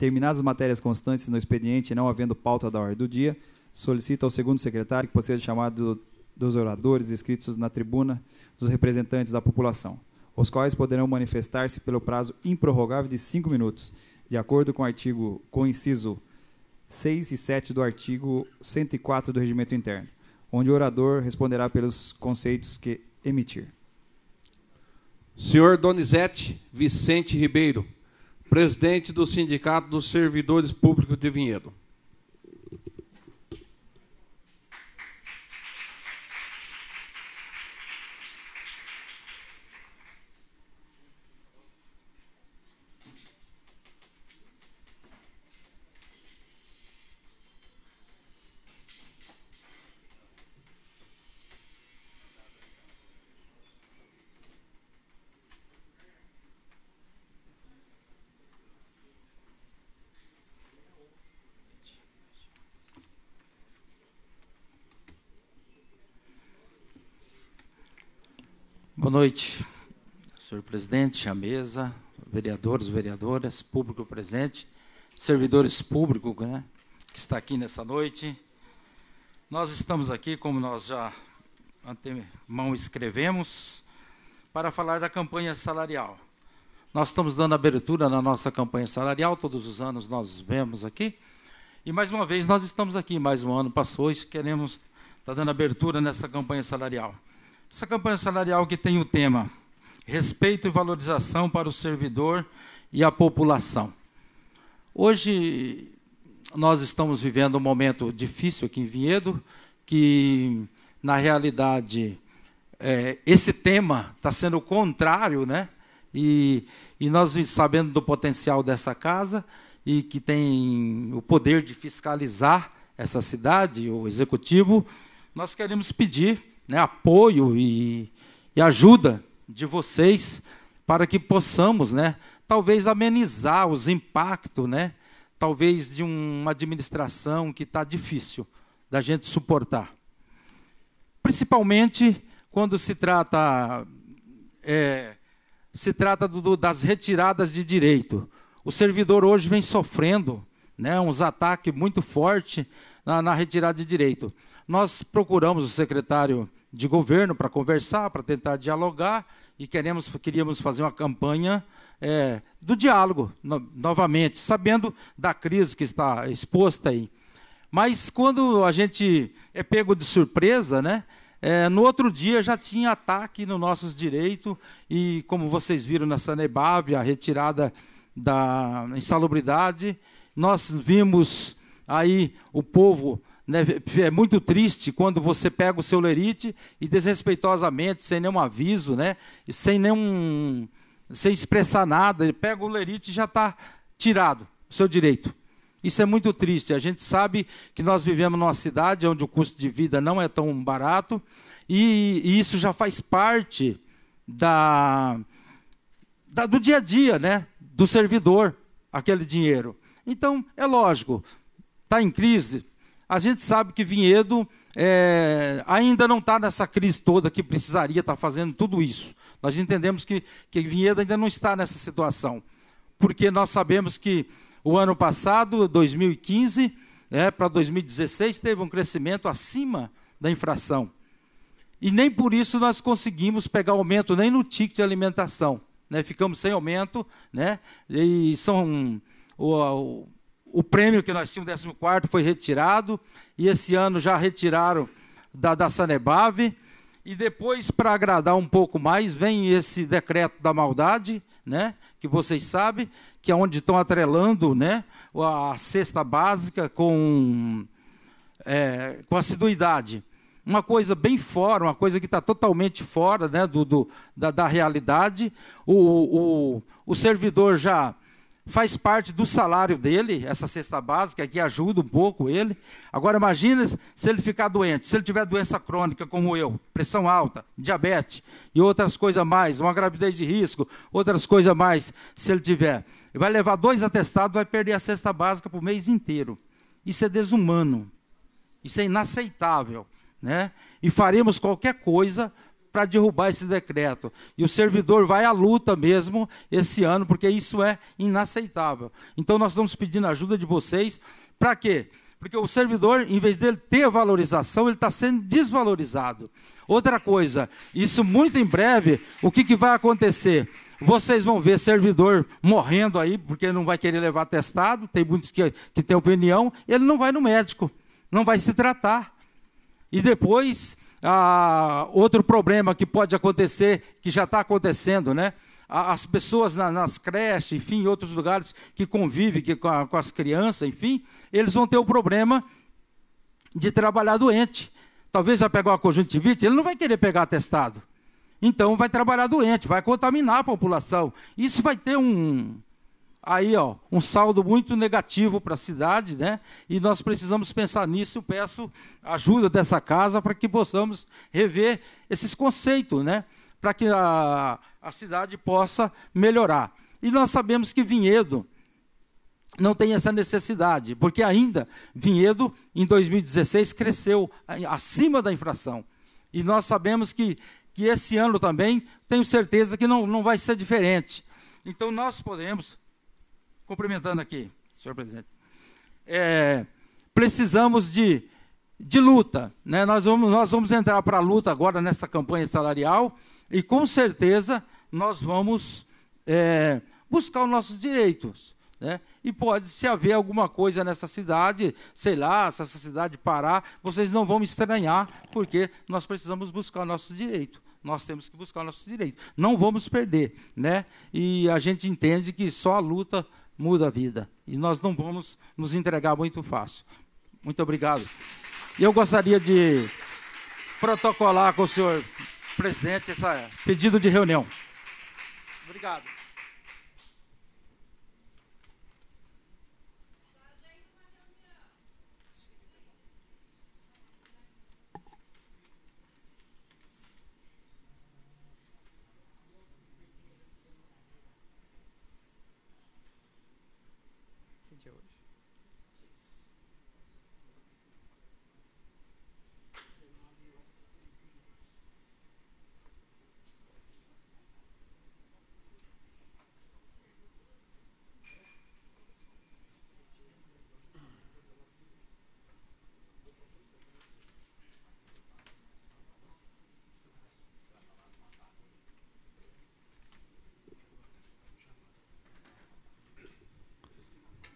Terminadas as matérias constantes no expediente, não havendo pauta da ordem do dia, solicita ao segundo secretário que ser chamado dos oradores inscritos na tribuna dos representantes da população, os quais poderão manifestar-se pelo prazo improrrogável de cinco minutos, de acordo com o artigo com o inciso 6 e 7 do artigo 104 do Regimento Interno, onde o orador responderá pelos conceitos que emitir. Senhor Donizete Vicente Ribeiro presidente do Sindicato dos Servidores Públicos de Vinhedo. Boa noite, senhor presidente, a mesa, vereadores, vereadoras, público presente, servidores públicos né, que está aqui nessa noite. Nós estamos aqui, como nós já antemão escrevemos, para falar da campanha salarial. Nós estamos dando abertura na nossa campanha salarial, todos os anos nós vemos aqui. E mais uma vez nós estamos aqui, mais um ano passou e queremos estar tá dando abertura nessa campanha salarial. Essa campanha salarial que tem o tema Respeito e Valorização para o Servidor e a População. Hoje, nós estamos vivendo um momento difícil aqui em Vinhedo, que, na realidade, é, esse tema está sendo o contrário, né? E, e nós, sabendo do potencial dessa casa e que tem o poder de fiscalizar essa cidade, o executivo, nós queremos pedir né, apoio e, e ajuda de vocês para que possamos, né, talvez amenizar os impactos, né, talvez de uma administração que está difícil da gente suportar. Principalmente quando se trata é, se trata do, das retiradas de direito. O servidor hoje vem sofrendo né, uns ataques muito fortes na, na retirada de direito. Nós procuramos o secretário de governo para conversar, para tentar dialogar e queremos, queríamos fazer uma campanha é, do diálogo, no, novamente, sabendo da crise que está exposta aí. Mas quando a gente é pego de surpresa, né? É, no outro dia já tinha ataque nos nossos direitos e, como vocês viram na Sanebab, a retirada da insalubridade, nós vimos aí o povo né? É muito triste quando você pega o seu lerite e desrespeitosamente, sem nenhum aviso, né? sem nenhum. sem expressar nada, ele pega o lerite e já está tirado o seu direito. Isso é muito triste. A gente sabe que nós vivemos numa cidade onde o custo de vida não é tão barato, e, e isso já faz parte da, da, do dia a dia, né? Do servidor, aquele dinheiro. Então, é lógico, está em crise, a gente sabe que Vinhedo é, ainda não está nessa crise toda que precisaria estar tá fazendo tudo isso. Nós entendemos que, que Vinhedo ainda não está nessa situação, porque nós sabemos que o ano passado, 2015, é, para 2016, teve um crescimento acima da infração. E nem por isso nós conseguimos pegar aumento nem no ticket de alimentação. Né? Ficamos sem aumento, né? e são o, o o prêmio que nós tínhamos, 14 foi retirado, e esse ano já retiraram da, da Sanebave. E depois, para agradar um pouco mais, vem esse decreto da maldade, né, que vocês sabem, que é onde estão atrelando né, a cesta básica com, é, com assiduidade. Uma coisa bem fora, uma coisa que está totalmente fora né, do, do da, da, realidade. O, o, o servidor já faz parte do salário dele, essa cesta básica, que ajuda um pouco ele. Agora, imagine se ele ficar doente, se ele tiver doença crônica, como eu, pressão alta, diabetes e outras coisas mais, uma gravidez de risco, outras coisas mais, se ele tiver. Vai levar dois atestados, vai perder a cesta básica por mês inteiro. Isso é desumano. Isso é inaceitável. Né? E faremos qualquer coisa para derrubar esse decreto. E o servidor vai à luta mesmo esse ano, porque isso é inaceitável. Então nós estamos pedindo a ajuda de vocês. Para quê? Porque o servidor, em vez dele ter valorização, ele está sendo desvalorizado. Outra coisa, isso muito em breve, o que, que vai acontecer? Vocês vão ver servidor morrendo aí, porque não vai querer levar testado, tem muitos que, que têm opinião, ele não vai no médico, não vai se tratar. E depois ah, outro problema que pode acontecer, que já está acontecendo, né? As pessoas nas creches, enfim, em outros lugares que convivem que, com, com as crianças, enfim, eles vão ter o problema de trabalhar doente. Talvez vai pegar uma conjuntivite, ele não vai querer pegar atestado. Então vai trabalhar doente, vai contaminar a população. Isso vai ter um, aí ó, um saldo muito negativo para a cidade, né? E nós precisamos pensar nisso. Eu peço ajuda dessa casa para que possamos rever esses conceitos, né? Para que a, a cidade possa melhorar. E nós sabemos que Vinhedo não tem essa necessidade, porque ainda Vinhedo em 2016 cresceu acima da inflação. E nós sabemos que, que esse ano também, tenho certeza que não, não vai ser diferente. Então nós podemos cumprimentando aqui, senhor presidente. É, precisamos de, de luta. Né? Nós, vamos, nós vamos entrar para a luta agora nessa campanha salarial e com certeza nós vamos é, buscar os nossos direitos. Né? E pode se haver alguma coisa nessa cidade, sei lá, se essa cidade parar, vocês não vão me estranhar, porque nós precisamos buscar o nosso direito. Nós temos que buscar o nosso direito. Não vamos perder, né? E a gente entende que só a luta muda a vida. E nós não vamos nos entregar muito fácil. Muito obrigado. E eu gostaria de protocolar com o senhor presidente esse pedido de reunião. Obrigado.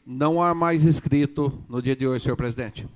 não há mais escrito no dia de hoje, senhor presidente.